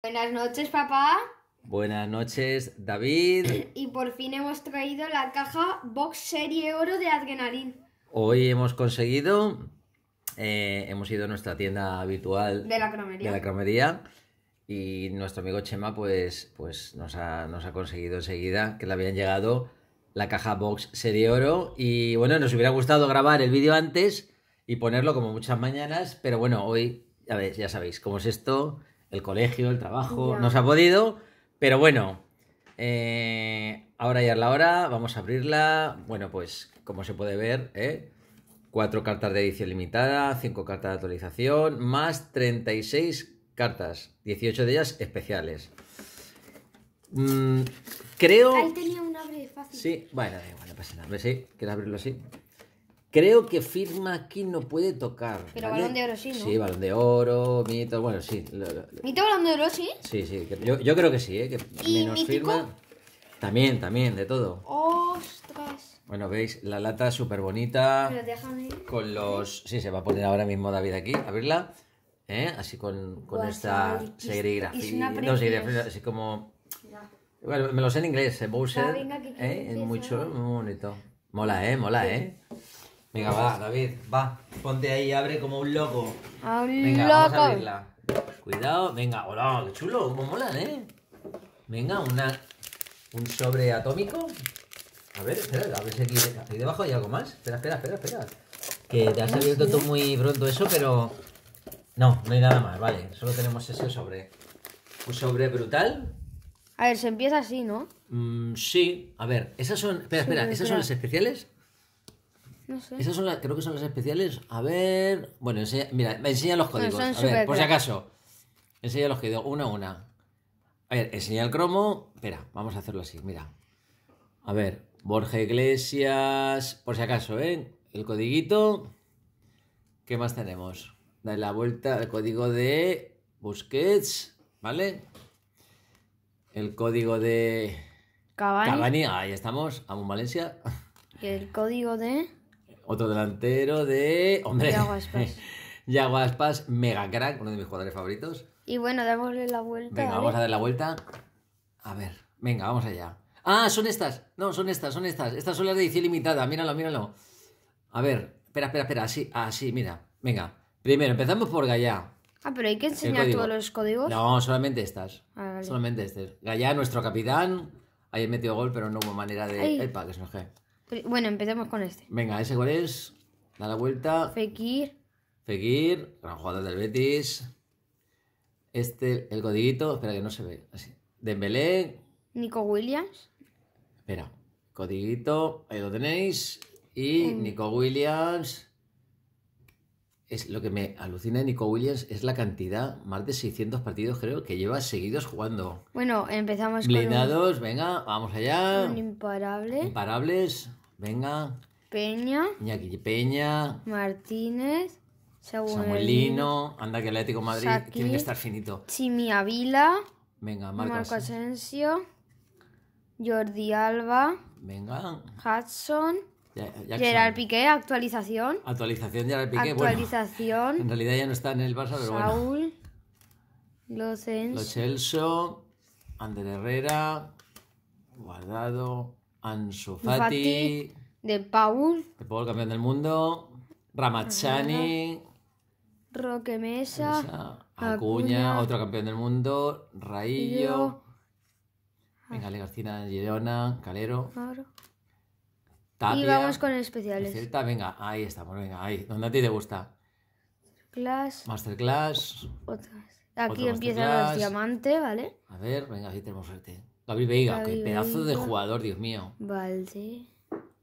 Buenas noches, papá. Buenas noches, David. Y por fin hemos traído la caja Box Serie Oro de Adrenalin. Hoy hemos conseguido, eh, hemos ido a nuestra tienda habitual de la cromería, de la y nuestro amigo Chema pues, pues nos, ha, nos ha conseguido enseguida que le habían llegado la caja Box Serie Oro y bueno, nos hubiera gustado grabar el vídeo antes y ponerlo como muchas mañanas, pero bueno, hoy, a ver, ya sabéis cómo es esto, el colegio, el trabajo, nos no se ha podido, pero bueno, eh, ahora ya es la hora, vamos a abrirla, bueno, pues como se puede ver, ¿eh? cuatro cartas de edición limitada, cinco cartas de actualización, más 36 cartas, 18 de ellas especiales. Mm, creo... Sí, bueno, bueno, ¿sí? quieres abrirlo así. Creo que firma aquí no puede tocar. Pero balón de oro sí, ¿no? Sí, balón de oro, mito, bueno, sí. ¿Mito balón de oro sí? Sí, sí, yo, creo que sí, ¿eh? Que ¿Y menos firma. También, también, de todo. ¡Ostras! Bueno, veis, la lata súper bonita. Pero déjame. Con los. Sí, se va a poner ahora mismo David aquí, abrirla. ¿Eh? Así con, con esta serigrafía. Es así como. Bueno, me lo sé en inglés, en eh, Bowser. Ah, ¿eh? Es mucho, muy bonito. Mola, ¿eh? Mola, ¿eh? Venga, va, David, va. Ponte ahí, abre como un loco. A un venga, loco. vamos a abrirla. Cuidado, venga, hola, qué chulo, cómo molan, ¿eh? Venga, una, un sobre atómico. A ver, espera, a ver si aquí, aquí debajo hay algo más. Espera, espera, espera, espera. Que te has abierto tú muy pronto eso, pero... No, no hay nada más, vale. Solo tenemos ese sobre. Un sobre brutal. A ver, se empieza así, ¿no? Mm, sí, a ver, esas son... Espera, espera, ¿esas son las especiales? No sé. Esas son las, creo que son las especiales. A ver. Bueno, enseña, mira, me enseña los códigos. a ver, por si acaso. Enseña los códigos, una a una. A ver, enseña el cromo. Espera, vamos a hacerlo así, mira. A ver, Borja Iglesias. Por si acaso, ¿eh? El codiguito. ¿Qué más tenemos? Dale la vuelta al código de Busquets, ¿vale? El código de. Cabani. ahí estamos, Amun Valencia. Y el código de. Otro delantero de. Hombre. Yaguaspas. mega crack, uno de mis jugadores favoritos. Y bueno, damosle la vuelta. Venga, vamos a dar la vuelta. A ver, venga, vamos allá. Ah, son estas. No, son estas, son estas. Estas son las de edición limitada. Míralo, míralo. A ver, espera, espera, espera. Así, así, mira. Venga. Primero, empezamos por Gallá. Ah, pero hay que enseñar todos los códigos. No, solamente estas. Ah, solamente estas. Gallá, nuestro capitán. Ahí metido gol, pero no hubo manera de. Epa, que se bueno, empecemos con este. Venga, ¿ese cuál es? Da la vuelta. Fekir. Fekir, gran jugador del Betis. Este, el codiguito, espera que no se ve. Así. Dembélé. Nico Williams. Espera, codiguito, ahí lo tenéis. Y Nico Williams. Es lo que me alucina de Nico Williams es la cantidad, más de 600 partidos creo, que lleva seguidos jugando. Bueno, empezamos con... Blindados, venga, vamos allá. Un imparable. Imparables. Venga. Peña. Iñaki Peña. Martínez. Samuelino. Samuelino anda que Atlético Madrid tiene que estar finito. Chimi Avila. Venga, Marcos. Marco Asensio. Jordi Alba. Venga. Hudson. Gerard Piqué, actualización. Actualización, Gerard Piqué. Actualización. en realidad ya no está en el Barça, pero Saúl, bueno. Los Celso. Los Ander Herrera. Guardado. Ansu de Paul, de campeón del mundo, Ramachani, Roque Mesa, Acuña, otro campeón del mundo, Raillo, venga, García Girona, Calero. y vamos con especiales. venga, ahí estamos, venga, ahí, donde a ti te gusta. Masterclass. Aquí empiezan los diamantes, ¿vale? A ver, venga, ahí tenemos suerte. Gabriel Veiga, qué pedazo de jugador, Dios mío. Valde.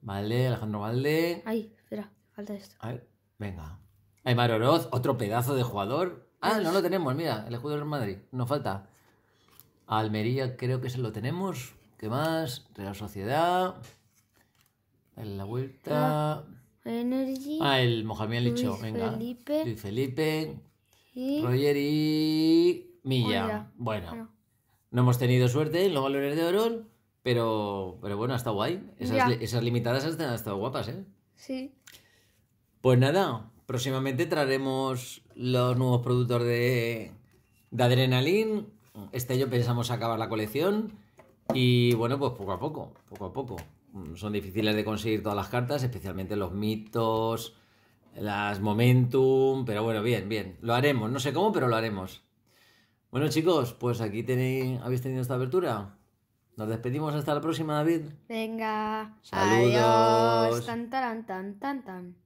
Valde, Alejandro Valde. Ay, espera, falta esto. A ver, venga. Aymar Oroz, otro pedazo de jugador. Ah, no lo tenemos, mira, el jugador del Madrid, nos falta. Almería creo que se lo tenemos. ¿Qué más? Real Sociedad. En la vuelta. Ah, Energy. Ah, el Mohamed Licho, venga. Felipe. Luis Felipe. Roger y Milla. bueno. No hemos tenido suerte en los balones de oro, pero, pero bueno, ha estado guay. Esas, limitadas han estado guapas, ¿eh? Sí. Pues nada, próximamente traeremos los nuevos productos de, de Adrenalin. Este año pensamos acabar la colección. Y bueno, pues poco a poco, poco a poco. Son difíciles de conseguir todas las cartas, especialmente los mitos, las momentum, pero bueno, bien, bien. Lo haremos, no sé cómo, pero lo haremos. Bueno, chicos, pues aquí tenéis, habéis tenido esta apertura. Nos despedimos hasta la próxima, David. Venga. Adiós. tan, tan, tan, tan.